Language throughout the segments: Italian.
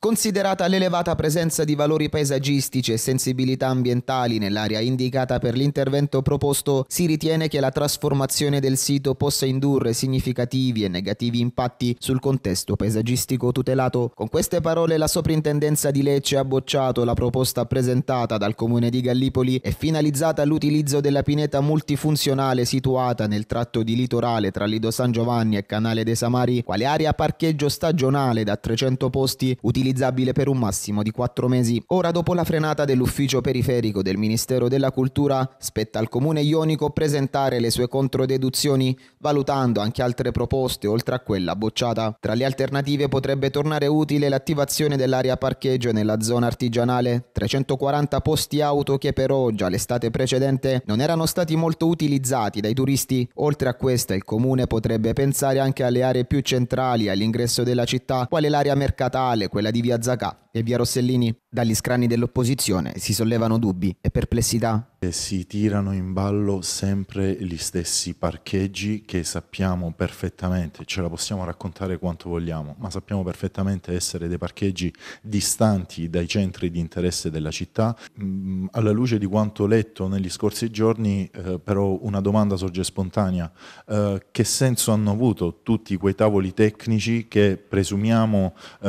Considerata l'elevata presenza di valori paesaggistici e sensibilità ambientali nell'area indicata per l'intervento proposto, si ritiene che la trasformazione del sito possa indurre significativi e negativi impatti sul contesto paesaggistico tutelato. Con queste parole la soprintendenza di Lecce ha bocciato la proposta presentata dal comune di Gallipoli e finalizzata all'utilizzo della pineta multifunzionale situata nel tratto di litorale tra Lido San Giovanni e Canale dei Samari, quale area parcheggio stagionale da 300 posti utilizzata utilizzabile per un massimo di quattro mesi. Ora, dopo la frenata dell'ufficio periferico del Ministero della Cultura, spetta al Comune Ionico presentare le sue controdeduzioni, valutando anche altre proposte oltre a quella bocciata. Tra le alternative potrebbe tornare utile l'attivazione dell'area parcheggio nella zona artigianale, 340 posti auto che però già l'estate precedente non erano stati molto utilizzati dai turisti. Oltre a questa il comune potrebbe pensare anche alle aree più centrali all'ingresso della città, quale l'area mercatale, quella di di Via Zaka e via Rossellini, dagli scrani dell'opposizione si sollevano dubbi e perplessità. Si tirano in ballo sempre gli stessi parcheggi che sappiamo perfettamente, ce la possiamo raccontare quanto vogliamo, ma sappiamo perfettamente essere dei parcheggi distanti dai centri di interesse della città. Mm, alla luce di quanto letto negli scorsi giorni, eh, però una domanda sorge spontanea. Eh, che senso hanno avuto tutti quei tavoli tecnici che presumiamo eh,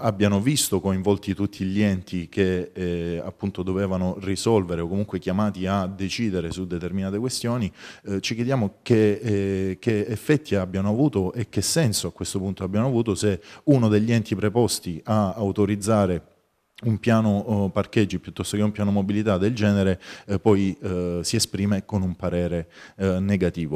abbiano visto coinvolti coinvolti tutti gli enti che eh, appunto dovevano risolvere o comunque chiamati a decidere su determinate questioni, eh, ci chiediamo che, eh, che, effetti abbiano avuto e che senso a questo punto abbiano avuto se uno degli enti preposti a autorizzare un piano oh, parcheggi piuttosto che un piano mobilità del genere eh, poi eh, si esprime con un parere negativo.